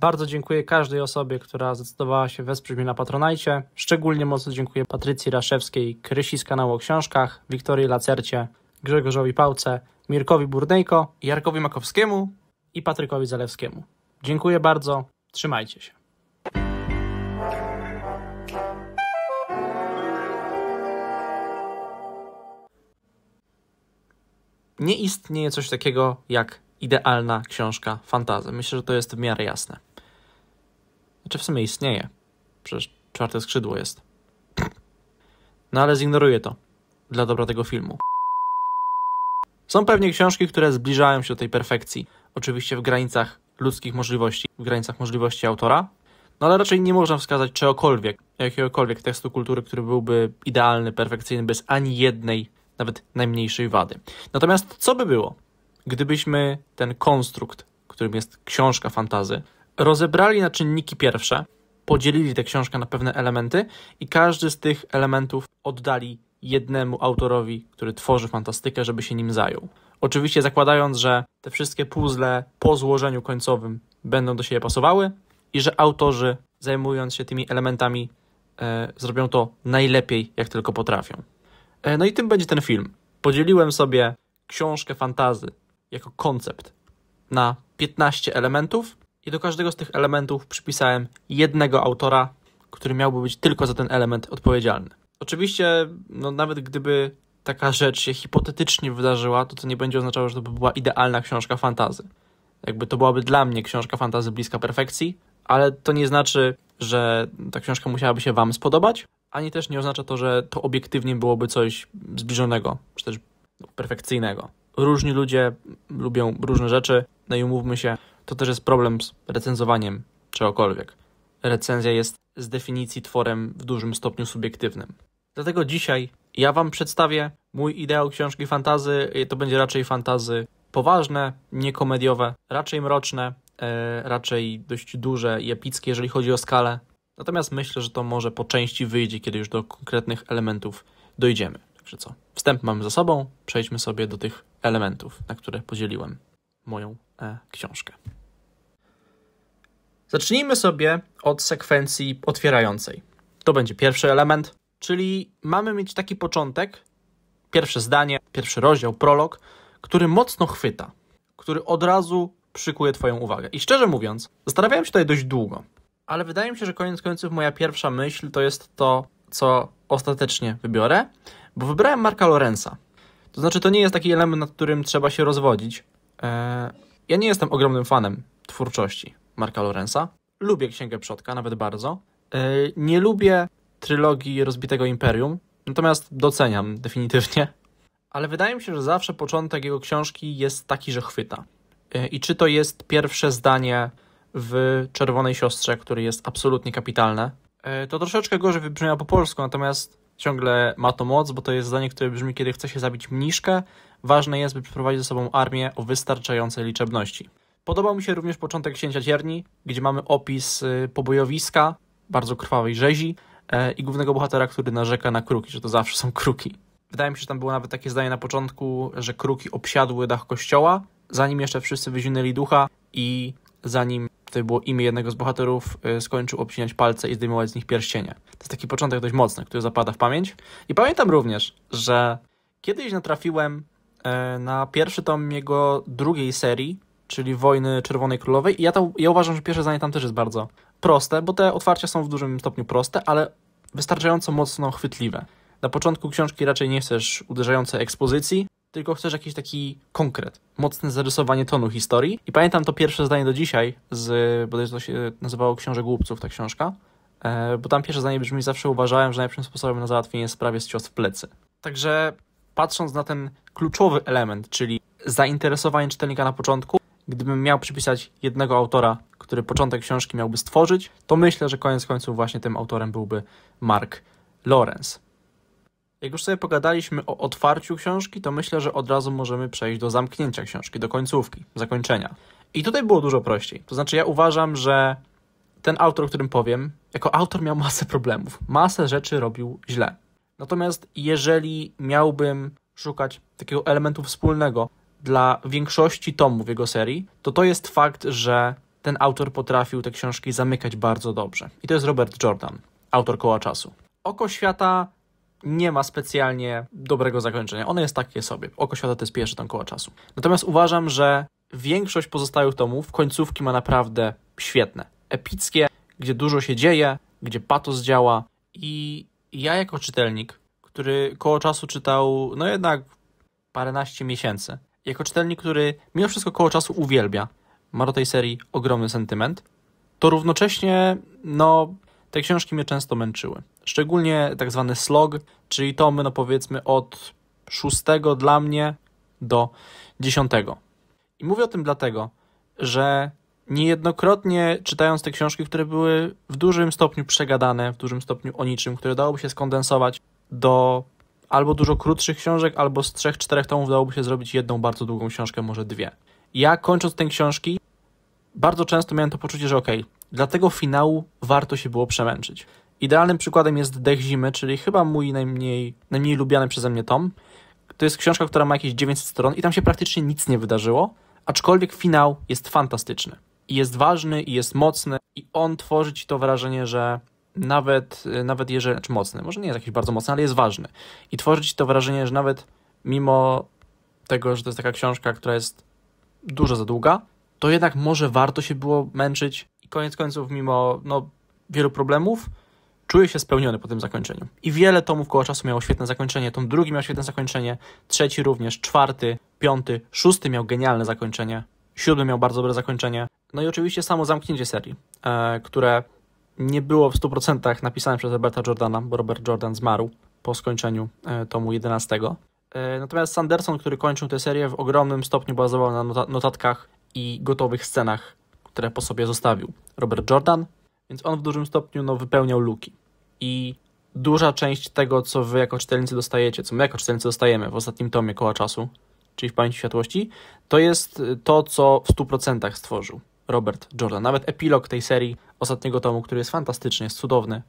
Bardzo dziękuję każdej osobie, która zdecydowała się wesprzeć mnie na Patronajcie. Szczególnie mocno dziękuję Patrycji Raszewskiej, Krysi z kanału o książkach, Wiktorii Lacercie, Grzegorzowi Pałce, Mirkowi Burnejko, Jarkowi Makowskiemu i Patrykowi Zalewskiemu. Dziękuję bardzo, trzymajcie się. Nie istnieje coś takiego jak idealna książka fantazy. Myślę, że to jest w miarę jasne. Znaczy w sumie istnieje. Przecież czwarte skrzydło jest. No ale zignoruję to. Dla dobra tego filmu. Są pewnie książki, które zbliżają się do tej perfekcji. Oczywiście w granicach ludzkich możliwości, w granicach możliwości autora. No ale raczej nie można wskazać czegokolwiek, jakiegokolwiek tekstu kultury, który byłby idealny, perfekcyjny, bez ani jednej, nawet najmniejszej wady. Natomiast co by było, gdybyśmy ten konstrukt, którym jest książka fantazy, rozebrali na czynniki pierwsze, podzielili tę książkę na pewne elementy i każdy z tych elementów oddali jednemu autorowi, który tworzy fantastykę, żeby się nim zajął. Oczywiście zakładając, że te wszystkie puzzle po złożeniu końcowym będą do siebie pasowały i że autorzy, zajmując się tymi elementami, e, zrobią to najlepiej, jak tylko potrafią. E, no i tym będzie ten film. Podzieliłem sobie książkę fantazy jako koncept na 15 elementów i do każdego z tych elementów przypisałem jednego autora, który miałby być tylko za ten element odpowiedzialny. Oczywiście, no nawet gdyby taka rzecz się hipotetycznie wydarzyła, to to nie będzie oznaczało, że to by była idealna książka fantazy. Jakby to byłaby dla mnie książka fantazy bliska perfekcji, ale to nie znaczy, że ta książka musiałaby się Wam spodobać, ani też nie oznacza to, że to obiektywnie byłoby coś zbliżonego, czy też perfekcyjnego. Różni ludzie lubią różne rzeczy, no i umówmy się, to też jest problem z recenzowaniem czegokolwiek. Recenzja jest z definicji tworem w dużym stopniu subiektywnym. Dlatego dzisiaj ja Wam przedstawię mój ideał książki fantazy. To będzie raczej fantazy poważne, nie komediowe raczej mroczne, e, raczej dość duże i epickie, jeżeli chodzi o skalę. Natomiast myślę, że to może po części wyjdzie, kiedy już do konkretnych elementów dojdziemy. Także co? Wstęp mamy za sobą, przejdźmy sobie do tych elementów, na które podzieliłem moją e książkę. Zacznijmy sobie od sekwencji otwierającej. To będzie pierwszy element, czyli mamy mieć taki początek, pierwsze zdanie, pierwszy rozdział, prolog, który mocno chwyta, który od razu przykuje Twoją uwagę. I szczerze mówiąc, zastanawiałem się tutaj dość długo, ale wydaje mi się, że koniec końców moja pierwsza myśl to jest to, co ostatecznie wybiorę, bo wybrałem Marka Lorenza. To znaczy, to nie jest taki element, nad którym trzeba się rozwodzić. Eee, ja nie jestem ogromnym fanem twórczości Marka Lorenza. Lubię Księgę Przodka, nawet bardzo. E, nie lubię trylogii Rozbitego Imperium, natomiast doceniam definitywnie. Ale wydaje mi się, że zawsze początek jego książki jest taki, że chwyta. E, I czy to jest pierwsze zdanie w Czerwonej Siostrze, które jest absolutnie kapitalne, e, to troszeczkę gorzej wybrzmiało po polsku, natomiast ciągle ma to moc, bo to jest zdanie, które brzmi, kiedy chce się zabić mniszkę, ważne jest, by przeprowadzić ze sobą armię o wystarczającej liczebności. Podobał mi się również początek Księcia Cierni, gdzie mamy opis y, pobojowiska, bardzo krwawej rzezi e, i głównego bohatera, który narzeka na kruki, że to zawsze są kruki. Wydaje mi się, że tam było nawet takie zdanie na początku, że kruki obsiadły dach kościoła, zanim jeszcze wszyscy wyzinęli ducha i zanim to było imię jednego z bohaterów, e, skończył obcinać palce i zdejmować z nich pierścienie. To jest taki początek dość mocny, który zapada w pamięć. I pamiętam również, że kiedyś natrafiłem e, na pierwszy tom jego drugiej serii, czyli Wojny Czerwonej Królowej. I ja, to, ja uważam, że pierwsze zdanie tam też jest bardzo proste, bo te otwarcia są w dużym stopniu proste, ale wystarczająco mocno chwytliwe. Na początku książki raczej nie chcesz uderzającej ekspozycji, tylko chcesz jakiś taki konkret, mocne zarysowanie tonu historii. I pamiętam to pierwsze zdanie do dzisiaj, z, bo to się nazywało Książę Głupców, ta książka, e, bo tam pierwsze zdanie brzmi, zawsze uważałem, że najlepszym sposobem na załatwienie sprawy jest cios w plecy. Także patrząc na ten kluczowy element, czyli zainteresowanie czytelnika na początku, gdybym miał przypisać jednego autora, który początek książki miałby stworzyć, to myślę, że koniec końców właśnie tym autorem byłby Mark Lorenz. Jak już sobie pogadaliśmy o otwarciu książki, to myślę, że od razu możemy przejść do zamknięcia książki, do końcówki, zakończenia. I tutaj było dużo prościej. To znaczy, ja uważam, że ten autor, o którym powiem, jako autor miał masę problemów, masę rzeczy robił źle. Natomiast jeżeli miałbym szukać takiego elementu wspólnego dla większości tomów jego serii, to to jest fakt, że ten autor potrafił te książki zamykać bardzo dobrze. I to jest Robert Jordan, autor Koła Czasu. Oko Świata nie ma specjalnie dobrego zakończenia. Ono jest takie sobie. Oko Świata to jest pierwszy tom Koła Czasu. Natomiast uważam, że większość pozostałych tomów końcówki ma naprawdę świetne, epickie, gdzie dużo się dzieje, gdzie patos działa i ja jako czytelnik, który Koło Czasu czytał no jednak paręnaście miesięcy, jako czytelnik, który mimo wszystko koło czasu uwielbia, ma do tej serii ogromny sentyment, to równocześnie, no, te książki mnie często męczyły. Szczególnie tak zwany slog, czyli tomy, no powiedzmy, od szóstego dla mnie do dziesiątego. I mówię o tym dlatego, że niejednokrotnie czytając te książki, które były w dużym stopniu przegadane, w dużym stopniu o niczym, które dałoby się skondensować do albo dużo krótszych książek, albo z trzech, czterech tomów dałoby się zrobić jedną bardzo długą książkę, może dwie. Ja kończąc te książki, bardzo często miałem to poczucie, że okej, okay, dla tego finału warto się było przemęczyć. Idealnym przykładem jest Dech Zimy, czyli chyba mój najmniej, najmniej lubiany przeze mnie tom. To jest książka, która ma jakieś 900 stron i tam się praktycznie nic nie wydarzyło, aczkolwiek finał jest fantastyczny. I jest ważny, i jest mocny, i on tworzy ci to wrażenie, że nawet, y, nawet jeżeli, znaczy mocny, może nie jest jakiś bardzo mocny, ale jest ważny. I tworzyć to wrażenie, że nawet mimo tego, że to jest taka książka, która jest dużo za długa, to jednak może warto się było męczyć i koniec końców, mimo no, wielu problemów, czuję się spełniony po tym zakończeniu. I wiele tomów koło czasu miało świetne zakończenie, tom drugi miał świetne zakończenie, trzeci również, czwarty, piąty, szósty miał genialne zakończenie, siódmy miał bardzo dobre zakończenie. No i oczywiście samo zamknięcie serii, e, które nie było w 100% napisane przez Roberta Jordana, bo Robert Jordan zmarł po skończeniu e, tomu 11. E, natomiast Sanderson, który kończył tę serię, w ogromnym stopniu bazował na notatkach i gotowych scenach, które po sobie zostawił Robert Jordan, więc on w dużym stopniu no, wypełniał luki. I duża część tego, co wy jako czytelnicy dostajecie, co my jako czytelnicy dostajemy w ostatnim tomie Koła Czasu, czyli w Pamięci Światłości, to jest e, to, co w 100% stworzył. Robert Jordan. Nawet epilog tej serii, ostatniego tomu, który jest fantastyczny, jest cudowny,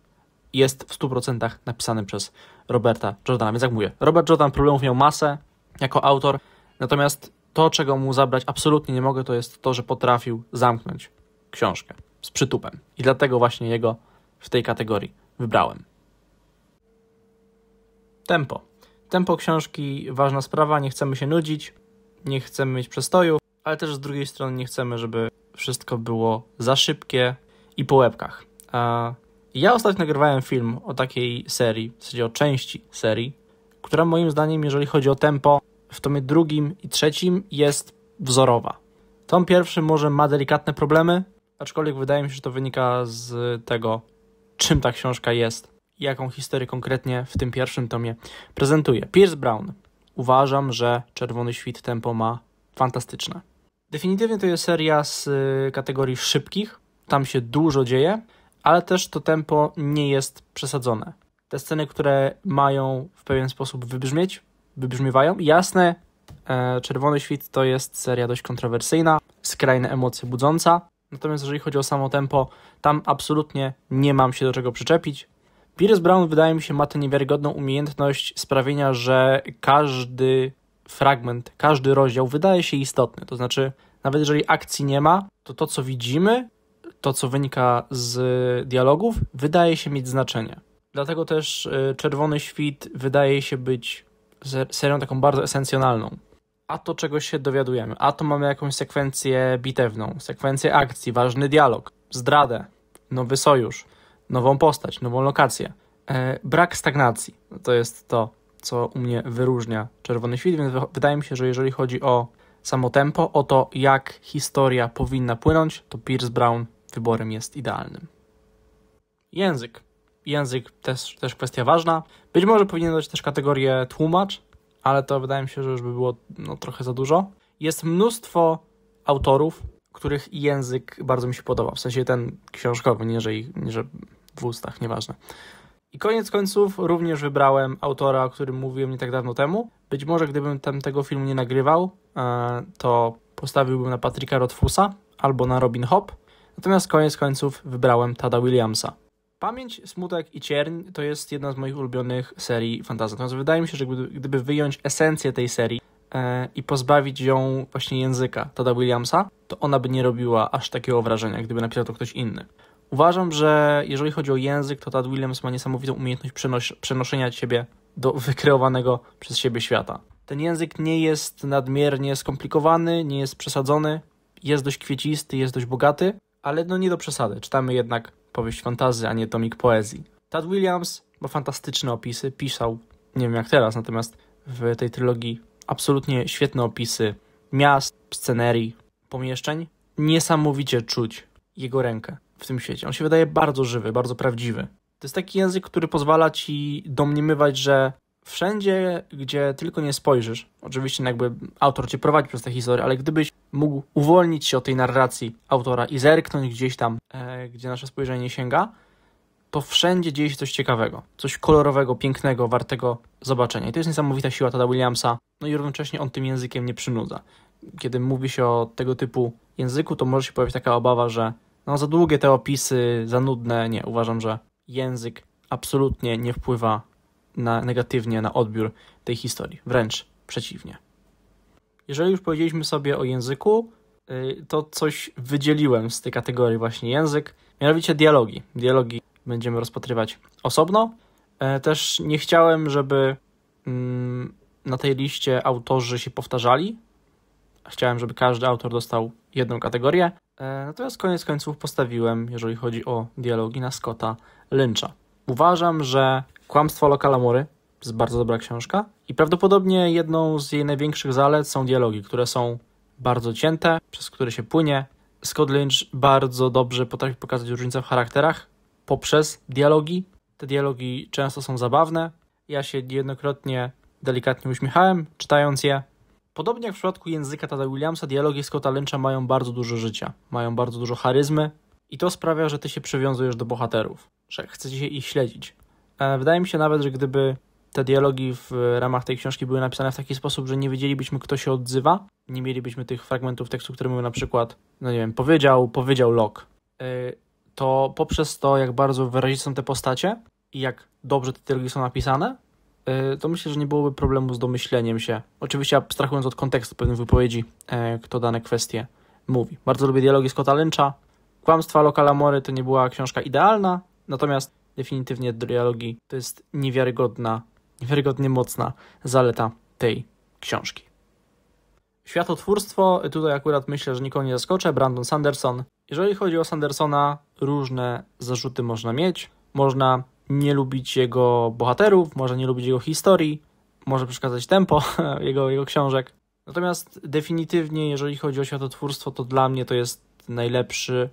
jest w 100% napisany przez Roberta Jordana. Więc jak mówię, Robert Jordan problemów miał masę jako autor, natomiast to, czego mu zabrać absolutnie nie mogę, to jest to, że potrafił zamknąć książkę z przytupem. I dlatego właśnie jego w tej kategorii wybrałem. Tempo. Tempo książki ważna sprawa, nie chcemy się nudzić, nie chcemy mieć przestojów, ale też z drugiej strony nie chcemy, żeby wszystko było za szybkie i po łebkach. A ja ostatnio nagrywałem film o takiej serii, w zasadzie o części serii, która moim zdaniem, jeżeli chodzi o tempo, w tomie drugim i trzecim jest wzorowa. Tom pierwszy może ma delikatne problemy, aczkolwiek wydaje mi się, że to wynika z tego, czym ta książka jest, jaką historię konkretnie w tym pierwszym tomie prezentuje. Pierce Brown. Uważam, że Czerwony Świt tempo ma fantastyczne. Definitywnie to jest seria z y, kategorii szybkich, tam się dużo dzieje, ale też to tempo nie jest przesadzone. Te sceny, które mają w pewien sposób wybrzmieć, wybrzmiewają. Jasne, e, Czerwony Świt to jest seria dość kontrowersyjna, skrajne emocje budząca. Natomiast jeżeli chodzi o samo tempo, tam absolutnie nie mam się do czego przyczepić. Pierce Brown wydaje mi się ma tę niewiarygodną umiejętność sprawienia, że każdy fragment, każdy rozdział wydaje się istotny. To znaczy, nawet jeżeli akcji nie ma, to to, co widzimy, to, co wynika z dialogów, wydaje się mieć znaczenie. Dlatego też y, Czerwony Świt wydaje się być serią taką bardzo esencjonalną. A to, czego się dowiadujemy, a to mamy jakąś sekwencję bitewną, sekwencję akcji, ważny dialog, zdradę, nowy sojusz, nową postać, nową lokację. E, brak stagnacji to jest to, co u mnie wyróżnia Czerwony Świt, więc wydaje mi się, że jeżeli chodzi o samo tempo, o to jak historia powinna płynąć, to Pierce Brown wyborem jest idealnym. Język. Język też, też kwestia ważna. Być może powinien dać też kategorię tłumacz, ale to wydaje mi się, że już by było no, trochę za dużo. Jest mnóstwo autorów, których język bardzo mi się podoba. W sensie ten książkowy, nie że, ich, nie że w ustach, nieważne. I koniec końców również wybrałem autora, o którym mówiłem nie tak dawno temu. Być może gdybym tam tego filmu nie nagrywał, e, to postawiłbym na Patryka Rothfusa albo na Robin Hobb. Natomiast koniec końców wybrałem Tada Williamsa. Pamięć, Smutek i Cierń to jest jedna z moich ulubionych serii fantazji. Natomiast wydaje mi się, że gdyby wyjąć esencję tej serii e, i pozbawić ją właśnie języka Tada Williamsa, to ona by nie robiła aż takiego wrażenia, gdyby napisał to ktoś inny. Uważam, że jeżeli chodzi o język, to Tad Williams ma niesamowitą umiejętność przenos przenoszenia ciebie do wykreowanego przez siebie świata. Ten język nie jest nadmiernie skomplikowany, nie jest przesadzony, jest dość kwiecisty, jest dość bogaty, ale no nie do przesady. Czytamy jednak powieść fantazy, a nie tomik poezji. Tad Williams ma fantastyczne opisy, pisał, nie wiem jak teraz, natomiast w tej trylogii absolutnie świetne opisy miast, scenerii, pomieszczeń. Niesamowicie czuć jego rękę w tym świecie. On się wydaje bardzo żywy, bardzo prawdziwy. To jest taki język, który pozwala ci domniemywać, że wszędzie, gdzie tylko nie spojrzysz, oczywiście jakby autor cię prowadzi przez tę historię, ale gdybyś mógł uwolnić się od tej narracji autora i zerknąć gdzieś tam, e, gdzie nasze spojrzenie sięga, to wszędzie dzieje się coś ciekawego, coś kolorowego, pięknego, wartego zobaczenia. I to jest niesamowita siła Tada Williamsa, no i równocześnie on tym językiem nie przynudza. Kiedy mówi się o tego typu języku, to może się pojawić taka obawa, że no, za długie te opisy, za nudne. Nie, uważam, że język absolutnie nie wpływa na, negatywnie na odbiór tej historii. Wręcz przeciwnie. Jeżeli już powiedzieliśmy sobie o języku, y, to coś wydzieliłem z tej kategorii właśnie język, mianowicie dialogi. Dialogi będziemy rozpatrywać osobno. E, też nie chciałem, żeby mm, na tej liście autorzy się powtarzali. Chciałem, żeby każdy autor dostał jedną kategorię, E, natomiast koniec końców postawiłem, jeżeli chodzi o dialogi, na Scotta Lyncha. Uważam, że Kłamstwo Lokalamury jest bardzo dobra książka i prawdopodobnie jedną z jej największych zalet są dialogi, które są bardzo cięte, przez które się płynie. Scott Lynch bardzo dobrze potrafi pokazać różnice w charakterach poprzez dialogi. Te dialogi często są zabawne. Ja się niejednokrotnie delikatnie uśmiechałem, czytając je. Podobnie jak w przypadku języka Tada Williamsa, dialogi Scotta Lyncha mają bardzo dużo życia, mają bardzo dużo charyzmy i to sprawia, że ty się przywiązujesz do bohaterów, że chcecie się ich śledzić. E, wydaje mi się nawet, że gdyby te dialogi w e, ramach tej książki były napisane w taki sposób, że nie wiedzielibyśmy, kto się odzywa, nie mielibyśmy tych fragmentów tekstu, które mówią na przykład, no nie wiem, powiedział, powiedział Locke, e, to poprzez to, jak bardzo wyraziste są te postacie i jak dobrze te dialogi są napisane, E, to myślę, że nie byłoby problemu z domyśleniem się. Oczywiście abstrahując od kontekstu pewnych wypowiedzi, e, kto dane kwestie mówi. Bardzo lubię dialogi Scotta Lyncha. Kłamstwa Lokala Mory to nie była książka idealna, natomiast definitywnie dialogi to jest niewiarygodna, niewiarygodnie mocna zaleta tej książki. Światotwórstwo, tutaj akurat myślę, że nikogo nie zaskoczę, Brandon Sanderson. Jeżeli chodzi o Sandersona, różne zarzuty można mieć. Można nie lubić jego bohaterów, może nie lubić jego historii, może przeszkadzać tempo jego, jego książek. Natomiast definitywnie, jeżeli chodzi o światotwórstwo, to dla mnie to jest najlepszy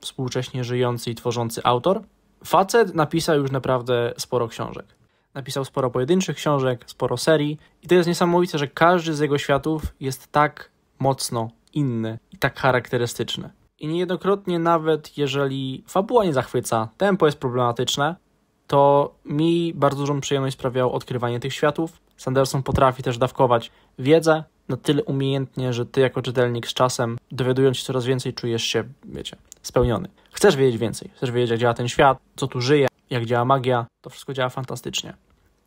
współcześnie żyjący i tworzący autor. Facet napisał już naprawdę sporo książek. Napisał sporo pojedynczych książek, sporo serii, i to jest niesamowite, że każdy z jego światów jest tak mocno inny i tak charakterystyczny. I niejednokrotnie, nawet jeżeli fabuła nie zachwyca, tempo jest problematyczne, to mi bardzo dużą przyjemność sprawiało odkrywanie tych światów. Sanderson potrafi też dawkować wiedzę na tyle umiejętnie, że ty jako czytelnik z czasem, dowiadując się coraz więcej, czujesz się, wiecie, spełniony. Chcesz wiedzieć więcej, chcesz wiedzieć, jak działa ten świat, co tu żyje, jak działa magia, to wszystko działa fantastycznie.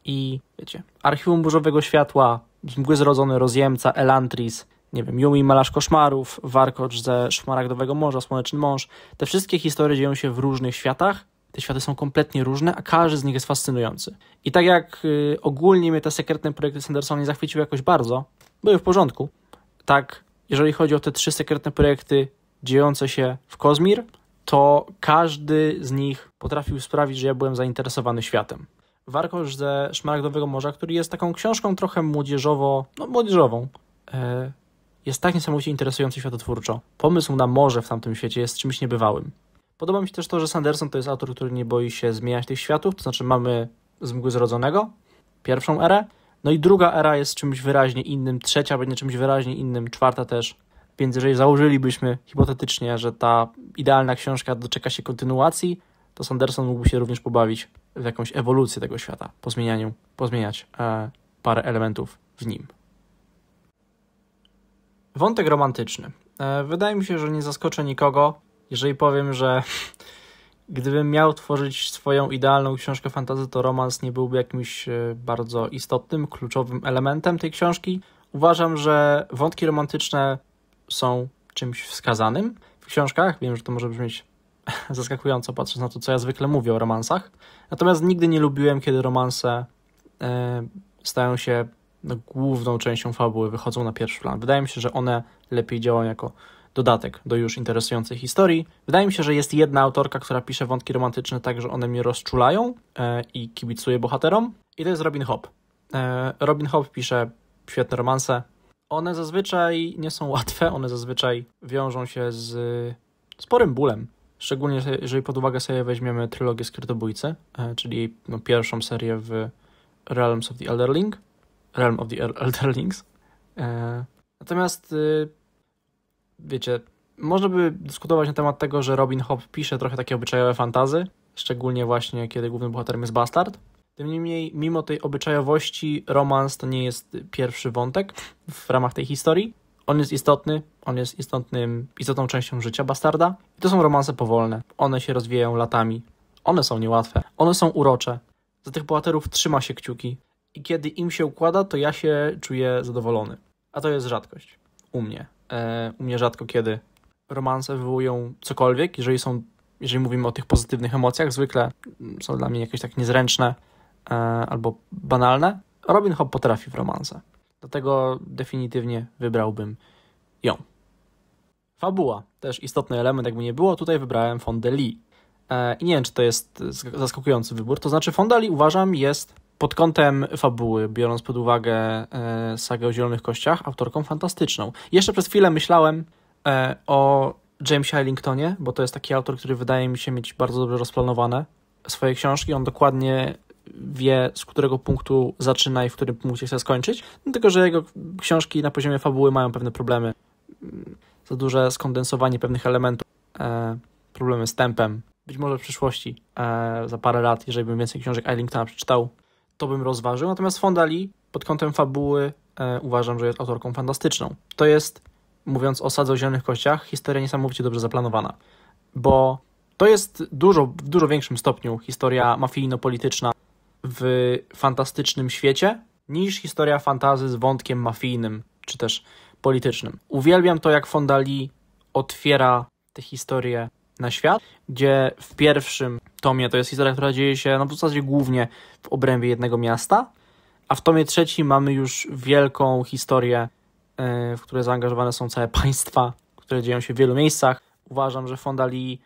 I wiecie, Archiwum Burzowego Światła, mgły zrodzony rozjemca, Elantris, nie wiem, Yumi Malarz Koszmarów, Warkocz ze Szmaragdowego Morza, Słoneczny Mąż. Te wszystkie historie dzieją się w różnych światach, te światy są kompletnie różne, a każdy z nich jest fascynujący. I tak jak y, ogólnie mnie te sekretne projekty Sanderson nie zachwyciły jakoś bardzo, były w porządku, tak jeżeli chodzi o te trzy sekretne projekty dziejące się w Kozmir, to każdy z nich potrafił sprawić, że ja byłem zainteresowany światem. Warkosz ze Szmaragdowego Morza, który jest taką książką trochę młodzieżowo, no młodzieżową, e, jest tak niesamowicie interesujący światotwórczo. Pomysł na morze w tamtym świecie jest czymś niebywałym. Podoba mi się też to, że Sanderson to jest autor, który nie boi się zmieniać tych światów, to znaczy mamy z mgły zrodzonego, pierwszą erę, no i druga era jest czymś wyraźnie innym, trzecia będzie czymś wyraźnie innym, czwarta też. Więc jeżeli założylibyśmy hipotetycznie, że ta idealna książka doczeka się kontynuacji, to Sanderson mógłby się również pobawić w jakąś ewolucję tego świata, po zmienianiu, pozmieniać e, parę elementów w nim. Wątek romantyczny. E, wydaje mi się, że nie zaskoczę nikogo, jeżeli powiem, że gdybym miał tworzyć swoją idealną książkę fantazy, to romans nie byłby jakimś e, bardzo istotnym, kluczowym elementem tej książki. Uważam, że wątki romantyczne są czymś wskazanym w książkach. Wiem, że to może brzmieć zaskakująco, patrząc na to, co ja zwykle mówię o romansach. Natomiast nigdy nie lubiłem, kiedy romanse e, stają się no, główną częścią fabuły, wychodzą na pierwszy plan. Wydaje mi się, że one lepiej działają jako dodatek do już interesującej historii. Wydaje mi się, że jest jedna autorka, która pisze wątki romantyczne tak, że one mnie rozczulają e, i kibicuje bohaterom. I to jest Robin Hobb. E, Robin Hobb pisze świetne romanse. One zazwyczaj nie są łatwe, one zazwyczaj wiążą się z sporym bólem. Szczególnie jeżeli pod uwagę sobie weźmiemy trylogię Skrytobójcy, e, czyli no, pierwszą serię w Realms of the Elderling, Realm of the Elderlings. Natomiast y, wiecie, można by dyskutować na temat tego, że Robin Hobb pisze trochę takie obyczajowe fantazy, szczególnie właśnie kiedy głównym bohaterem jest Bastard. Tym niemniej, mimo tej obyczajowości, romans to nie jest pierwszy wątek w ramach tej historii. On jest istotny, on jest istotnym, istotną częścią życia Bastarda. I to są romanse powolne. One się rozwijają latami. One są niełatwe. One są urocze. Za tych bohaterów trzyma się kciuki. I kiedy im się układa, to ja się czuję zadowolony. A to jest rzadkość. U mnie E, u mnie rzadko kiedy romanse wywołują cokolwiek, jeżeli są, jeżeli mówimy o tych pozytywnych emocjach, zwykle są dla mnie jakieś tak niezręczne e, albo banalne. Robin Hobb potrafi w romanse. Dlatego definitywnie wybrałbym ją. Fabuła, też istotny element, jakby nie było. Tutaj wybrałem Fonda Lee. E, I nie wiem, czy to jest zaskakujący wybór. To znaczy, Fonda Lee uważam jest pod kątem fabuły, biorąc pod uwagę e, sagę o Zielonych Kościach, autorką fantastyczną. Jeszcze przez chwilę myślałem e, o Jamesie Ellingtonie, bo to jest taki autor, który wydaje mi się mieć bardzo dobrze rozplanowane swoje książki. On dokładnie wie, z którego punktu zaczyna i w którym punkcie chce skończyć. No tylko, że jego książki na poziomie fabuły mają pewne problemy. Mm, za duże skondensowanie pewnych elementów, e, problemy z tempem. Być może w przyszłości, e, za parę lat, jeżeli bym więcej książek Ellingtona przeczytał, to bym rozważył. Natomiast Fondali pod kątem fabuły e, uważam, że jest autorką fantastyczną. To jest, mówiąc o sadze o zielonych kościach, historia niesamowicie dobrze zaplanowana, bo to jest dużo, w dużo większym stopniu historia mafijno-polityczna w fantastycznym świecie niż historia fantazy z wątkiem mafijnym czy też politycznym. Uwielbiam to, jak Fondali otwiera tę historię na świat, gdzie w pierwszym tomie to jest historia, która dzieje się no, w zasadzie głównie w obrębie jednego miasta, a w tomie trzecim mamy już wielką historię, e, w które zaangażowane są całe państwa, które dzieją się w wielu miejscach. Uważam, że Fonda Lee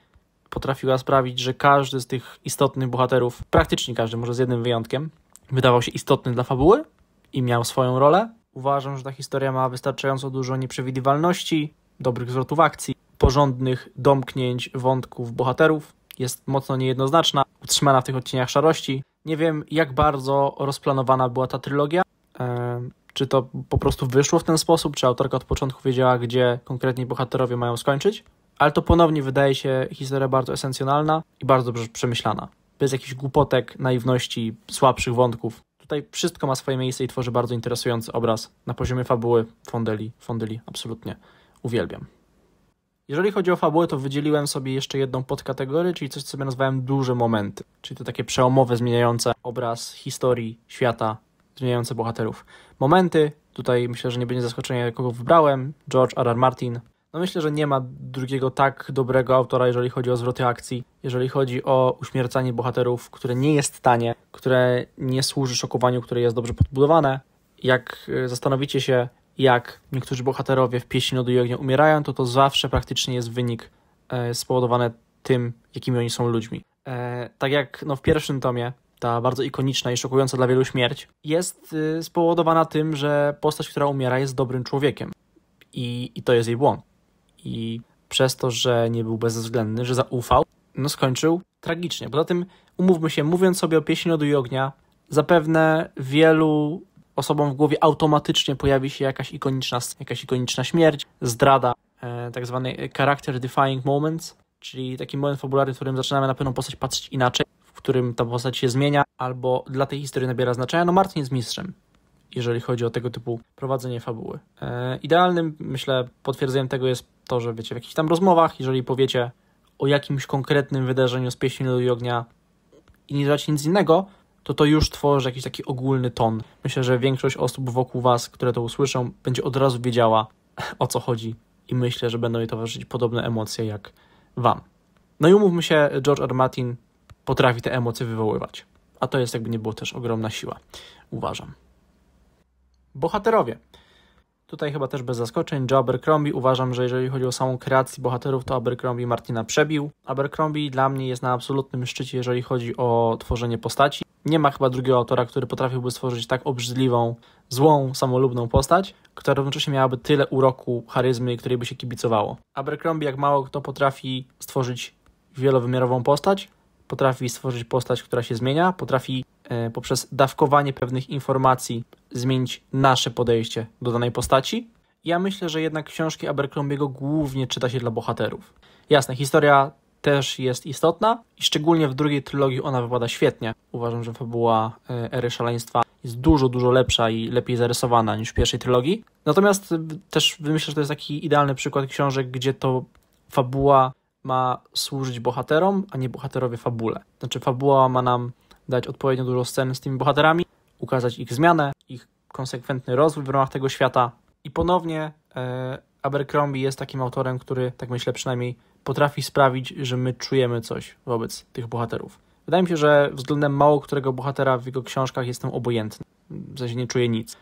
potrafiła sprawić, że każdy z tych istotnych bohaterów, praktycznie każdy, może z jednym wyjątkiem, wydawał się istotny dla fabuły i miał swoją rolę. Uważam, że ta historia ma wystarczająco dużo nieprzewidywalności, dobrych zwrotów akcji, porządnych domknięć wątków bohaterów. Jest mocno niejednoznaczna, utrzymana w tych odcieniach szarości. Nie wiem, jak bardzo rozplanowana była ta trylogia. E, czy to po prostu wyszło w ten sposób, czy autorka od początku wiedziała, gdzie konkretnie bohaterowie mają skończyć? Ale to ponownie wydaje się historia bardzo esencjonalna i bardzo przemyślana. Bez jakichś głupotek, naiwności, słabszych wątków. Tutaj wszystko ma swoje miejsce i tworzy bardzo interesujący obraz na poziomie fabuły Fondeli. Fondeli absolutnie uwielbiam. Jeżeli chodzi o fabułę, to wydzieliłem sobie jeszcze jedną podkategorię, czyli coś, co sobie nazwałem duże momenty. Czyli to takie przełomowe, zmieniające obraz historii, świata, zmieniające bohaterów. Momenty, tutaj myślę, że nie będzie zaskoczenia, kogo wybrałem, George R. R. Martin. No myślę, że nie ma drugiego tak dobrego autora, jeżeli chodzi o zwroty akcji, jeżeli chodzi o uśmiercanie bohaterów, które nie jest tanie, które nie służy szokowaniu, które jest dobrze podbudowane. Jak e, zastanowicie się, jak niektórzy bohaterowie w pieśni lodu i ognia umierają, to to zawsze praktycznie jest wynik e, spowodowany tym, jakimi oni są ludźmi. E, tak jak no, w pierwszym tomie, ta bardzo ikoniczna i szokująca dla wielu śmierć, jest y, spowodowana tym, że postać, która umiera, jest dobrym człowiekiem. I, i to jest jej błąd. I przez to, że nie był bezwzględny, że zaufał, no skończył tragicznie. Poza tym, umówmy się, mówiąc sobie o pieśni lodu i ognia, zapewne wielu osobom w głowie automatycznie pojawi się jakaś ikoniczna, jakaś ikoniczna śmierć, zdrada, e, tak zwany character defying moments, czyli taki moment fabularny, w którym zaczynamy na pewną postać patrzeć inaczej, w którym ta postać się zmienia albo dla tej historii nabiera znaczenia. No Martin jest mistrzem, jeżeli chodzi o tego typu prowadzenie fabuły. E, idealnym, myślę, potwierdzeniem tego jest to, że wiecie, w jakichś tam rozmowach, jeżeli powiecie o jakimś konkretnym wydarzeniu z Pieśni Ludu i Ognia i nie dacie nic innego, to to już tworzy jakiś taki ogólny ton. Myślę, że większość osób wokół Was, które to usłyszą, będzie od razu wiedziała, o co chodzi i myślę, że będą jej towarzyszyć podobne emocje jak Wam. No i umówmy się, George R. Martin potrafi te emocje wywoływać. A to jest jakby nie było też ogromna siła, uważam. Bohaterowie. Tutaj chyba też bez zaskoczeń, Joe Abercrombie uważam, że jeżeli chodzi o samą kreację bohaterów, to Abercrombie Martina przebił. Abercrombie dla mnie jest na absolutnym szczycie, jeżeli chodzi o tworzenie postaci nie ma chyba drugiego autora, który potrafiłby stworzyć tak obrzydliwą, złą, samolubną postać, która równocześnie miałaby tyle uroku, charyzmy, której by się kibicowało. Abercrombie jak mało kto potrafi stworzyć wielowymiarową postać, potrafi stworzyć postać, która się zmienia, potrafi e, poprzez dawkowanie pewnych informacji zmienić nasze podejście do danej postaci. Ja myślę, że jednak książki Abercrombiego głównie czyta się dla bohaterów. Jasne, historia też jest istotna i szczególnie w drugiej trylogii ona wypada świetnie. Uważam, że fabuła e, Ery Szaleństwa jest dużo, dużo lepsza i lepiej zarysowana niż w pierwszej trylogii. Natomiast e, też myślę, że to jest taki idealny przykład książek, gdzie to fabuła ma służyć bohaterom, a nie bohaterowie fabule. Znaczy fabuła ma nam dać odpowiednio dużo scen z tymi bohaterami, ukazać ich zmianę, ich konsekwentny rozwój w ramach tego świata. I ponownie e, Abercrombie jest takim autorem, który, tak myślę przynajmniej, potrafi sprawić, że my czujemy coś wobec tych bohaterów. Wydaje mi się, że względem mało którego bohatera w jego książkach jestem obojętny. W sensie nie czuję nic.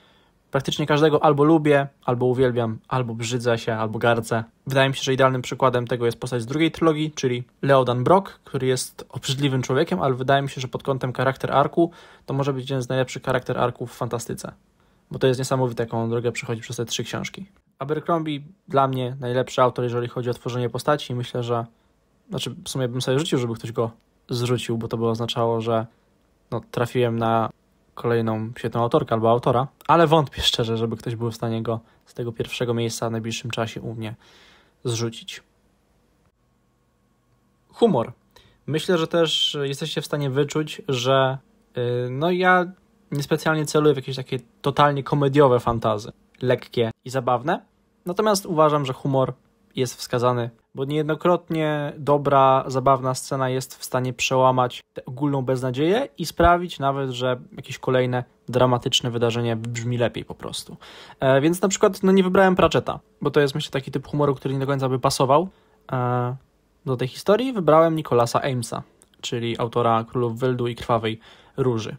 Praktycznie każdego albo lubię, albo uwielbiam, albo brzydzę się, albo gardzę. Wydaje mi się, że idealnym przykładem tego jest postać z drugiej trilogii, czyli Leodan Brock, który jest obrzydliwym człowiekiem, ale wydaje mi się, że pod kątem charakter arku to może być jeden z najlepszych charakter arków w fantastyce. Bo to jest niesamowite, jaką drogę przechodzi przez te trzy książki. Abercrombie dla mnie najlepszy autor, jeżeli chodzi o tworzenie postaci. Myślę, że. Znaczy, w sumie bym sobie życzył, żeby ktoś go zrzucił, bo to by oznaczało, że no, trafiłem na kolejną świetną autorkę albo autora, ale wątpię szczerze, żeby ktoś był w stanie go z tego pierwszego miejsca w najbliższym czasie u mnie zrzucić. Humor. Myślę, że też jesteście w stanie wyczuć, że yy, no ja niespecjalnie celuję w jakieś takie totalnie komediowe fantazy lekkie i zabawne. Natomiast uważam, że humor jest wskazany, bo niejednokrotnie dobra, zabawna scena jest w stanie przełamać tę ogólną beznadzieję i sprawić nawet, że jakieś kolejne dramatyczne wydarzenie brzmi lepiej po prostu. E, więc na przykład no, nie wybrałem Pratchetta, bo to jest myślę taki typ humoru, który nie do końca by pasował e, do tej historii. Wybrałem Nikolasa Amesa, czyli autora Królów Wyldu i Krwawej Róży.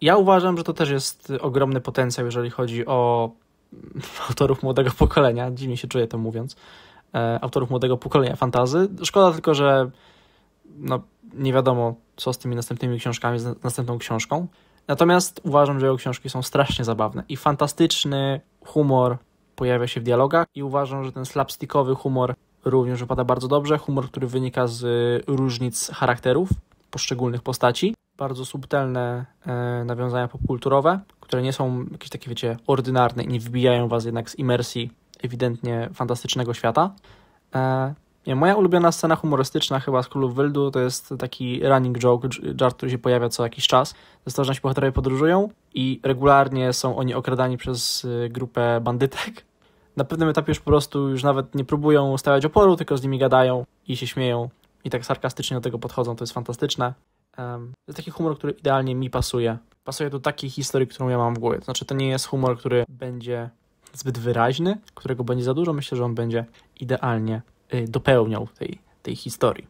Ja uważam, że to też jest ogromny potencjał, jeżeli chodzi o autorów młodego pokolenia, dziwnie się czuję to mówiąc, e, autorów młodego pokolenia fantazy. Szkoda tylko, że no, nie wiadomo, co z tymi następnymi książkami, z następną książką. Natomiast uważam, że jego książki są strasznie zabawne i fantastyczny humor pojawia się w dialogach i uważam, że ten slapstickowy humor również wypada bardzo dobrze. Humor, który wynika z y, różnic charakterów poszczególnych postaci. Bardzo subtelne e, nawiązania popkulturowe, które nie są jakieś takie, wiecie, ordynarne i nie wybijają was jednak z imersji ewidentnie fantastycznego świata. E, nie, moja ulubiona scena humorystyczna chyba z Królów Wyldu to jest taki running joke, żart, który się pojawia co jakiś czas. To jest to, że nasi bohaterowie podróżują i regularnie są oni okradani przez y, grupę bandytek. Na pewnym etapie już po prostu już nawet nie próbują stawiać oporu, tylko z nimi gadają i się śmieją. I tak sarkastycznie do tego podchodzą, to jest fantastyczne. Um, to jest taki humor, który idealnie mi pasuje pasuje do takiej historii, którą ja mam w głowie. To znaczy, to nie jest humor, który będzie zbyt wyraźny, którego będzie za dużo. Myślę, że on będzie idealnie y, dopełniał tej, tej historii.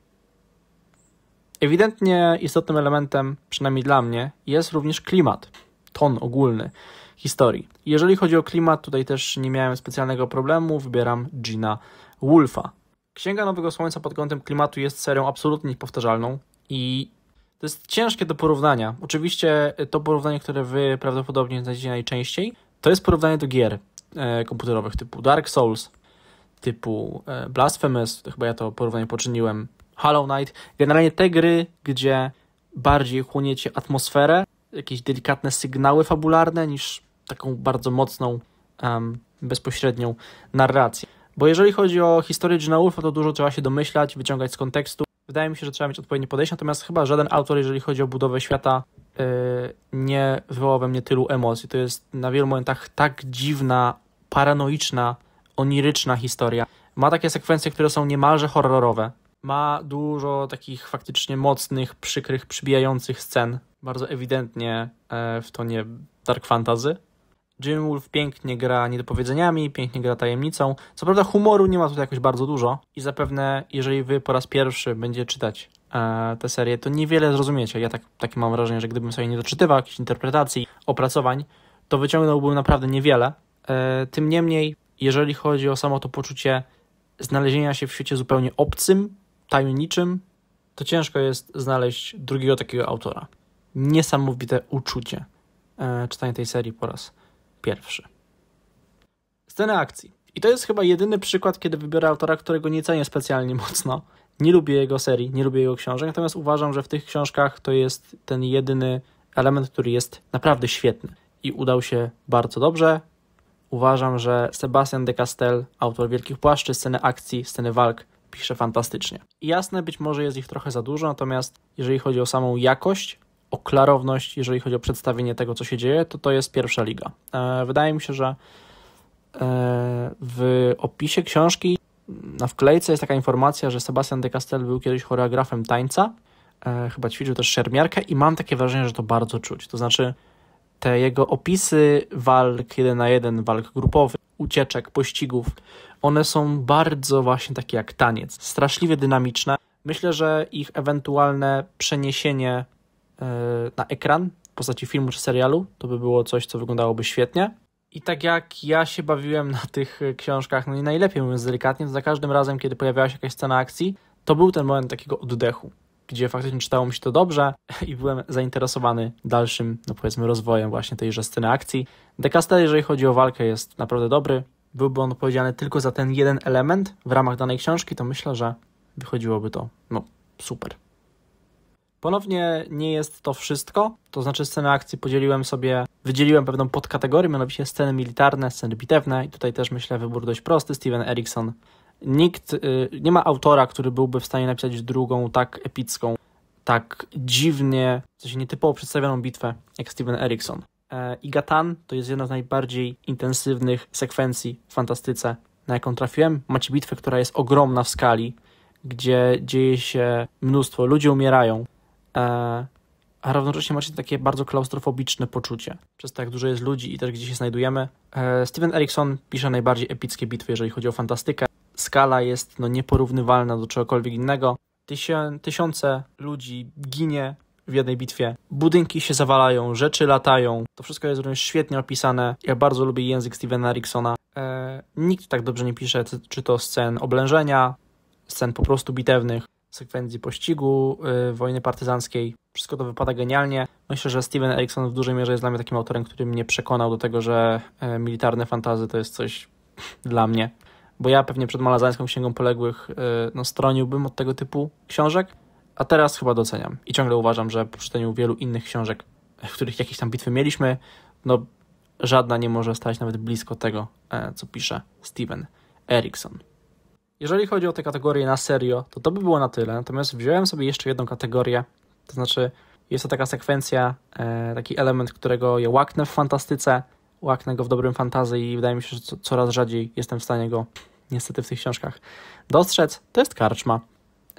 Ewidentnie istotnym elementem, przynajmniej dla mnie, jest również klimat, ton ogólny historii. Jeżeli chodzi o klimat, tutaj też nie miałem specjalnego problemu, wybieram Gina Wolfa. Księga Nowego Słońca pod kątem klimatu jest serią absolutnie niepowtarzalną i to jest ciężkie do porównania. Oczywiście y, to porównanie, które wy prawdopodobnie znajdziecie najczęściej, to jest porównanie do gier e, komputerowych typu Dark Souls, typu e, Blasphemous, to chyba ja to porównanie poczyniłem, Hollow Knight. Generalnie te gry, gdzie bardziej chłoniecie atmosferę, jakieś delikatne sygnały fabularne, niż taką bardzo mocną, um, bezpośrednią narrację. Bo jeżeli chodzi o historię dżinałów, no to dużo trzeba się domyślać, wyciągać z kontekstu, Wydaje mi się, że trzeba mieć odpowiednie podejście, natomiast chyba żaden autor, jeżeli chodzi o budowę świata, e, nie wywołał we mnie tylu emocji. To jest na wielu momentach tak dziwna, paranoiczna, oniryczna historia. Ma takie sekwencje, które są niemalże horrorowe. Ma dużo takich faktycznie mocnych, przykrych, przybijających scen. Bardzo ewidentnie e, w tonie dark fantasy. Jim Wolf pięknie gra niedopowiedzeniami, pięknie gra tajemnicą. Co prawda humoru nie ma tutaj jakoś bardzo dużo i zapewne jeżeli wy po raz pierwszy będziecie czytać e, tę serię, to niewiele zrozumiecie. Ja tak, takie mam wrażenie, że gdybym sobie nie doczytywał jakichś interpretacji, opracowań, to wyciągnąłbym naprawdę niewiele. E, tym niemniej, jeżeli chodzi o samo to poczucie znalezienia się w świecie zupełnie obcym, tajemniczym, to ciężko jest znaleźć drugiego takiego autora. Niesamowite uczucie e, czytania tej serii po raz pierwszy. Sceny akcji. I to jest chyba jedyny przykład, kiedy wybiorę autora, którego nie cenię specjalnie mocno. Nie lubię jego serii, nie lubię jego książek, natomiast uważam, że w tych książkach to jest ten jedyny element, który jest naprawdę świetny i udał się bardzo dobrze. Uważam, że Sebastian de Castel, autor Wielkich Płaszczy, sceny akcji, sceny walk, pisze fantastycznie. I jasne, być może jest ich trochę za dużo, natomiast jeżeli chodzi o samą jakość, o klarowność, jeżeli chodzi o przedstawienie tego, co się dzieje, to to jest pierwsza liga. E, wydaje mi się, że e, w opisie książki na wklejce jest taka informacja, że Sebastian de Castel był kiedyś choreografem tańca, e, chyba ćwiczył też szermiarkę i mam takie wrażenie, że to bardzo czuć. To znaczy te jego opisy walk jeden na jeden, walk grupowych, ucieczek, pościgów, one są bardzo właśnie takie jak taniec, straszliwie dynamiczne. Myślę, że ich ewentualne przeniesienie E, na ekran w postaci filmu czy serialu, to by było coś, co wyglądałoby świetnie. I tak jak ja się bawiłem na tych książkach, no i najlepiej mówiąc delikatnie, to za każdym razem, kiedy pojawiała się jakaś scena akcji, to był ten moment takiego oddechu, gdzie faktycznie czytało mi się to dobrze i byłem zainteresowany dalszym, no powiedzmy, rozwojem właśnie tejże sceny akcji. Decaster, jeżeli chodzi o walkę, jest naprawdę dobry. Byłby on odpowiedzialny tylko za ten jeden element w ramach danej książki, to myślę, że wychodziłoby to, no, super. Ponownie nie jest to wszystko, to znaczy sceny akcji podzieliłem sobie, wydzieliłem pewną podkategorię, mianowicie sceny militarne, sceny bitewne i tutaj też myślę wybór dość prosty, Steven Erikson. Nikt, y, nie ma autora, który byłby w stanie napisać drugą tak epicką, tak dziwnie, w sensie nietypowo przedstawioną bitwę jak Steven Erikson. E, I Gatan to jest jedna z najbardziej intensywnych sekwencji w fantastyce, na jaką trafiłem. Macie bitwę, która jest ogromna w skali, gdzie dzieje się mnóstwo, ludzie umierają, E, a równocześnie macie takie bardzo klaustrofobiczne poczucie. Przez tak dużo jest ludzi i też gdzie się znajdujemy. E, Steven Erikson pisze najbardziej epickie bitwy, jeżeli chodzi o fantastykę. Skala jest no, nieporównywalna do czegokolwiek innego. tysiące ludzi ginie w jednej bitwie. Budynki się zawalają, rzeczy latają. To wszystko jest również świetnie opisane. Ja bardzo lubię język Stevena Eriksona. Eee, nikt tak dobrze nie pisze, czy to scen oblężenia, scen po prostu bitewnych, sekwencji pościgu, y, wojny partyzanckiej. Wszystko to wypada genialnie. Myślę, że Steven Erikson w dużej mierze jest dla mnie takim autorem, który mnie przekonał do tego, że y, militarne fantazy to jest coś dla mnie. Bo ja pewnie przed Malazańską Księgą Poległych y, no, stroniłbym od tego typu książek, a teraz chyba doceniam. I ciągle uważam, że po czytaniu wielu innych książek, w których jakieś tam bitwy mieliśmy, no żadna nie może stać nawet blisko tego, e, co pisze Steven Erikson. Jeżeli chodzi o te kategorie na serio, to to by było na tyle. Natomiast wziąłem sobie jeszcze jedną kategorię, to znaczy jest to taka sekwencja, e, taki element, którego ja łaknę w fantastyce, łaknę go w dobrym fantazy i wydaje mi się, że coraz rzadziej jestem w stanie go niestety w tych książkach dostrzec. To jest karczma.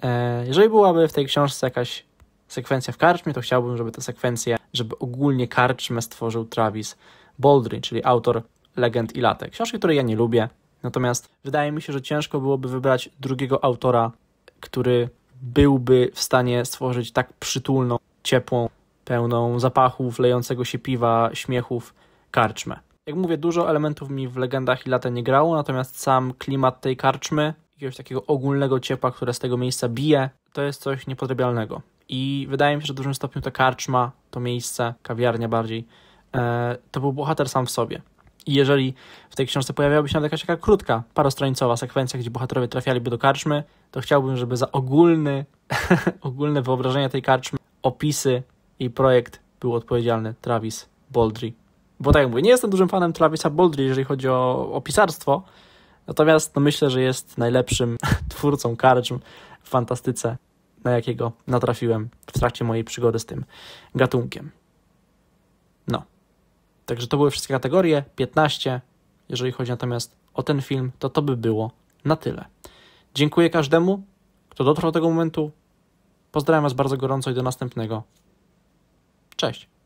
E, jeżeli byłaby w tej książce jakaś sekwencja w karczmie, to chciałbym, żeby tę sekwencję, żeby ogólnie karczmę stworzył Travis Baldry, czyli autor Legend i Latek. Książki, której ja nie lubię, Natomiast wydaje mi się, że ciężko byłoby wybrać drugiego autora, który byłby w stanie stworzyć tak przytulną, ciepłą, pełną zapachów, lejącego się piwa, śmiechów karczmę. Jak mówię, dużo elementów mi w legendach i lata nie grało, natomiast sam klimat tej karczmy, jakiegoś takiego ogólnego ciepła, które z tego miejsca bije, to jest coś niepodrobialnego. I wydaje mi się, że w dużym stopniu ta karczma, to miejsce, kawiarnia bardziej, e, to był bohater sam w sobie. I jeżeli w tej książce pojawiałaby się nawet jakaś taka krótka, parostronicowa sekwencja, gdzie bohaterowie trafialiby do karczmy, to chciałbym, żeby za ogólny, ogólne wyobrażenia tej karczmy, opisy i projekt był odpowiedzialny Travis Boldry. Bo tak jak mówię, nie jestem dużym fanem Travisa Boldry, jeżeli chodzi o, o pisarstwo, natomiast no, myślę, że jest najlepszym twórcą karczm w fantastyce, na jakiego natrafiłem w trakcie mojej przygody z tym gatunkiem. Także to były wszystkie kategorie, 15. Jeżeli chodzi natomiast o ten film, to to by było na tyle. Dziękuję każdemu, kto dotrwał do tego momentu. Pozdrawiam Was bardzo gorąco i do następnego. Cześć.